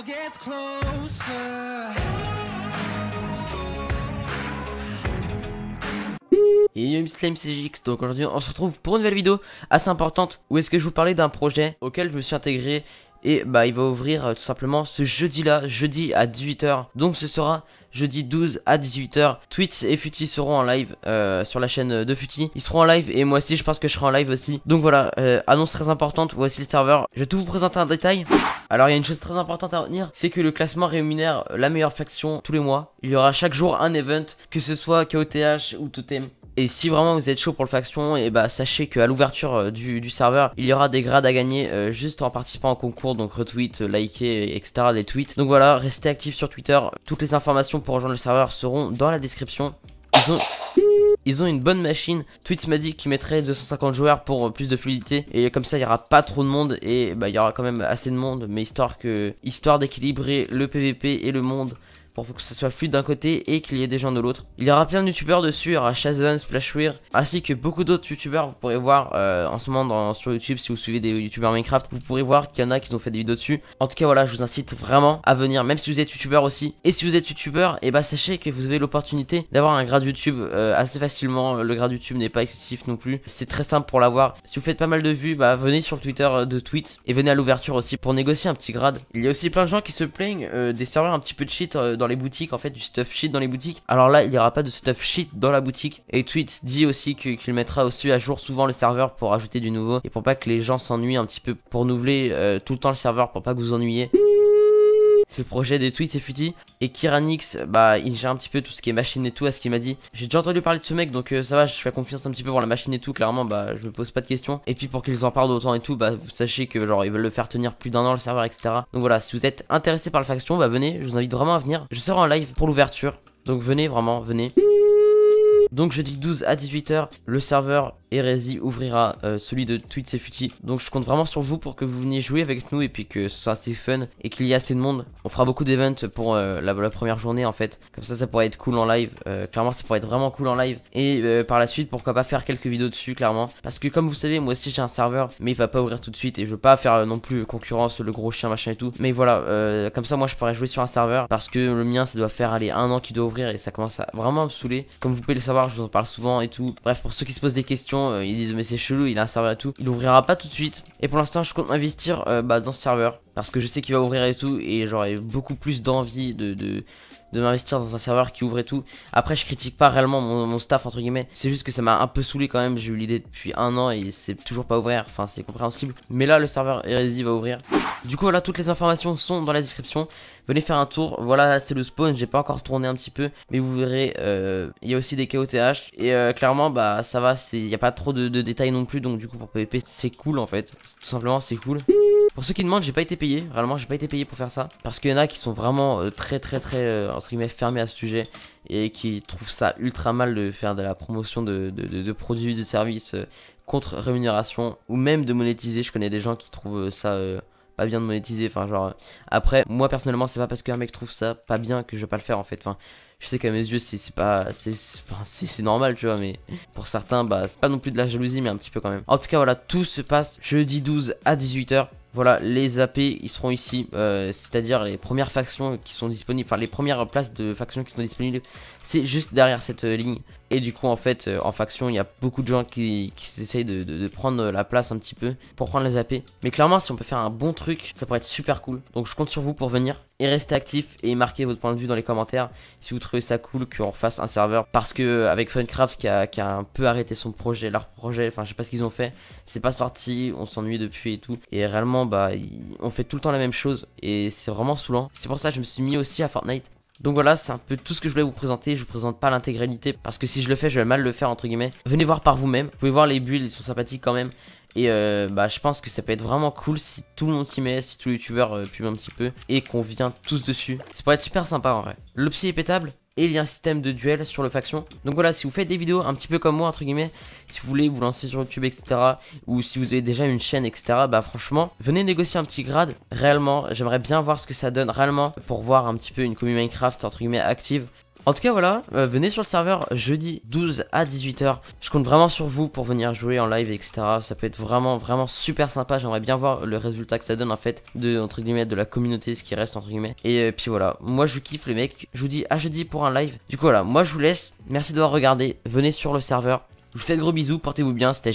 Et gets closer. Slime CGX, donc aujourd'hui on se retrouve pour une nouvelle vidéo assez importante où est-ce que je vous parlais d'un projet auquel je me suis intégré et bah il va ouvrir euh, tout simplement ce jeudi là, jeudi à 18h. Donc ce sera jeudi 12 à 18h. Twitch et Futi seront en live euh, sur la chaîne de Futi. Ils seront en live et moi aussi je pense que je serai en live aussi. Donc voilà, euh, annonce très importante, voici le serveur. Je vais tout vous présenter en détail. Alors il y a une chose très importante à retenir, c'est que le classement rémunère la meilleure faction tous les mois. Il y aura chaque jour un event, que ce soit KOTH ou Totem. Et si vraiment vous êtes chaud pour le faction, et eh bah sachez qu'à l'ouverture euh, du, serveur, il y aura des grades à gagner euh, juste en participant au concours, donc retweet, euh, liker, etc. des tweets. Donc voilà, restez actifs sur Twitter. Toutes les informations pour rejoindre le serveur seront dans la description. Ils ont... une bonne machine. Twitch m'a dit qu'il mettrait 250 joueurs pour plus de fluidité. Et comme ça, il n'y aura pas trop de monde. Et bah, il y aura quand même assez de monde. Mais histoire que histoire d'équilibrer le PVP et le monde pour que ça soit fluide d'un côté et qu'il y ait des gens de l'autre. Il y aura plein de youtubeurs dessus, il y aura Shazen, Splashwear, ainsi que beaucoup d'autres youtubeurs. Vous pourrez voir euh, en ce moment sur YouTube, si vous suivez des youtubeurs Minecraft, vous pourrez voir qu'il y en a qui ont fait des vidéos dessus. En tout cas, voilà, je vous incite vraiment à venir, même si vous êtes youtubeur aussi. Et si vous êtes youtubeur, et eh bah ben, sachez que vous avez l'opportunité d'avoir un grade YouTube euh, assez facilement. Le grade YouTube n'est pas excessif non plus. C'est très simple pour l'avoir. Si vous faites pas mal de vues, bah venez sur le Twitter euh, de tweets et venez à l'ouverture aussi pour négocier un petit grade. Il y a aussi plein de gens qui se plaignent des serveurs un petit peu de cheat les boutiques, en fait, du stuff shit dans les boutiques. Alors là, il n'y aura pas de stuff shit dans la boutique. Et Tweets dit aussi qu'il mettra aussi à jour souvent le serveur pour ajouter du nouveau et pour pas que les gens s'ennuient un petit peu, pour nouveler euh, tout le temps le serveur pour pas que vous ennuyez. Le projet des tweets et futis. Et Kiranix, bah, il gère un petit peu tout ce qui est machine et tout, à ce qu'il m'a dit. J'ai déjà entendu parler de ce mec, donc euh, ça va, je fais confiance un petit peu pour la machine et tout, clairement, bah, je me pose pas de questions. Et puis pour qu'ils en parlent autant et tout, bah, vous sachez que, genre, ils veulent le faire tenir plus d'un an, le serveur, etc. Donc voilà, si vous êtes intéressé par la faction, bah, venez, je vous invite vraiment à venir. Je serai en live pour l'ouverture, donc venez, vraiment, venez. Donc jeudi 12 à 18h, le serveur Hérésie ouvrira euh, celui de Tweets et Futi. Donc je compte vraiment sur vous pour que vous veniez jouer avec nous et puis que ce soit assez fun et qu'il y ait assez de monde. On fera beaucoup d'events pour euh, la, première journée en fait. Comme ça, ça pourrait être cool en live. Euh, clairement, ça pourrait être vraiment cool en live. Et par la suite, pourquoi pas faire quelques vidéos dessus, clairement. Parce que comme vous savez, moi aussi j'ai un serveur, mais il va pas ouvrir tout de suite et je veux pas faire non plus concurrence, le gros chien, machin et tout. Mais voilà, comme ça, moi je pourrais jouer sur un serveur parce que le mien, ça doit faire aller un an qu'il doit ouvrir et ça commence à vraiment me saouler. Comme vous pouvez le savoir, je vous en parle souvent et tout. Bref, pour ceux qui se posent des questions, euh, ils disent mais c'est chelou, il a un serveur et tout. Il ouvrira pas tout de suite. Et pour l'instant, je compte m'investir euh, bah, dans ce serveur parce que je sais qu'il va ouvrir et tout et j'aurai beaucoup plus d'envie de, de, de m'investir dans un serveur qui ouvrait tout. Après, je critique pas réellement mon, staff, entre guillemets. C'est juste que ça m'a un peu saoulé quand même. J'ai eu l'idée depuis un an et c'est toujours pas ouvert. Enfin, c'est compréhensible. Mais là, le serveur Heresy va ouvrir. Du coup, voilà, toutes les informations sont dans la description. Venez faire un tour. Voilà, c'est le spawn. J'ai pas encore tourné un petit peu, mais vous verrez. Euh, il y a aussi des KOTH. Et euh, clairement, bah, ça va. Il n'y a pas trop de, de, détails non plus. Donc, du coup, pour PvP, c'est cool en fait. Tout simplement, c'est cool. Pour ceux qui demandent, j'ai pas été payé. Réellement, j'ai pas été payé pour faire ça. Parce qu'il y en a qui sont vraiment euh, très, très, très, euh, entre guillemets, fermés à ce sujet. Et qui trouvent ça ultra mal de faire de la promotion de, produits, de services euh, contre rémunération. Ou même de monétiser. Je connais des gens qui trouvent ça pas bien de monétiser. Enfin, genre, après, moi personnellement, c'est pas parce qu'un mec trouve ça pas bien que je vais pas le faire en fait. Enfin, je sais qu'à mes yeux, c'est pas. C'est normal, tu vois, mais pour certains, bah, c'est pas non plus de la jalousie, mais un petit peu quand même. En tout cas, voilà, tout se passe jeudi 12 à 18h. Voilà, les AP, ils seront ici, euh, c'est-à-dire les premières factions qui sont disponibles, enfin les premières places de factions qui sont disponibles, c'est juste derrière cette euh, ligne. Et du coup, en fait, euh, en faction, il y a beaucoup de gens qui, essayent de, prendre euh, la place un petit peu pour prendre les AP. Mais clairement, si on peut faire un bon truc, ça pourrait être super cool. Donc je compte sur vous pour venir. Et rester actif et marquer votre point de vue dans les commentaires si vous trouvez ça cool qu'on refasse un serveur. Parce que avec Funcraft qui a, qui a, un peu arrêté son projet, leur projet, enfin je sais pas ce qu'ils ont fait, c'est pas sorti, on s'ennuie depuis et tout. Et réellement, bah, on fait tout le temps la même chose et c'est vraiment saoulant. C'est pour ça que je me suis mis aussi à Fortnite donc voilà, c'est un peu tout ce que je voulais vous présenter. Je vous présente pas l'intégralité parce que si je le fais, je vais mal le faire entre guillemets. Venez voir par vous-même. Vous pouvez voir les bulles, ils sont sympathiques quand même. Et euh, bah, je pense que ça peut être vraiment cool si tout le monde s'y met, si tous les youtubeurs pub euh, un petit peu et qu'on vient tous dessus. Ça pourrait être super sympa en vrai. L'opsie est pétable et il y a un système de duel sur le faction. Donc voilà, si vous faites des vidéos un petit peu comme moi, entre guillemets, si vous voulez vous lancer sur YouTube, etc., ou si vous avez déjà une chaîne, etc., bah franchement, venez négocier un petit grade, réellement, j'aimerais bien voir ce que ça donne réellement, pour voir un petit peu une commu Minecraft, entre guillemets, active, en tout cas voilà, euh, venez sur le serveur jeudi 12 à 18h. Je compte vraiment sur vous pour venir jouer en live, etc. Ça peut être vraiment vraiment super sympa. J'aimerais bien voir le résultat que ça donne en fait de entre guillemets de la communauté, ce qui reste entre guillemets. Et euh, puis voilà, moi je vous kiffe les mecs. Je vous dis à jeudi pour un live. Du coup voilà, moi je vous laisse. Merci d'avoir regardé. Venez sur le serveur. Je vous fais de gros bisous, portez-vous bien, c'était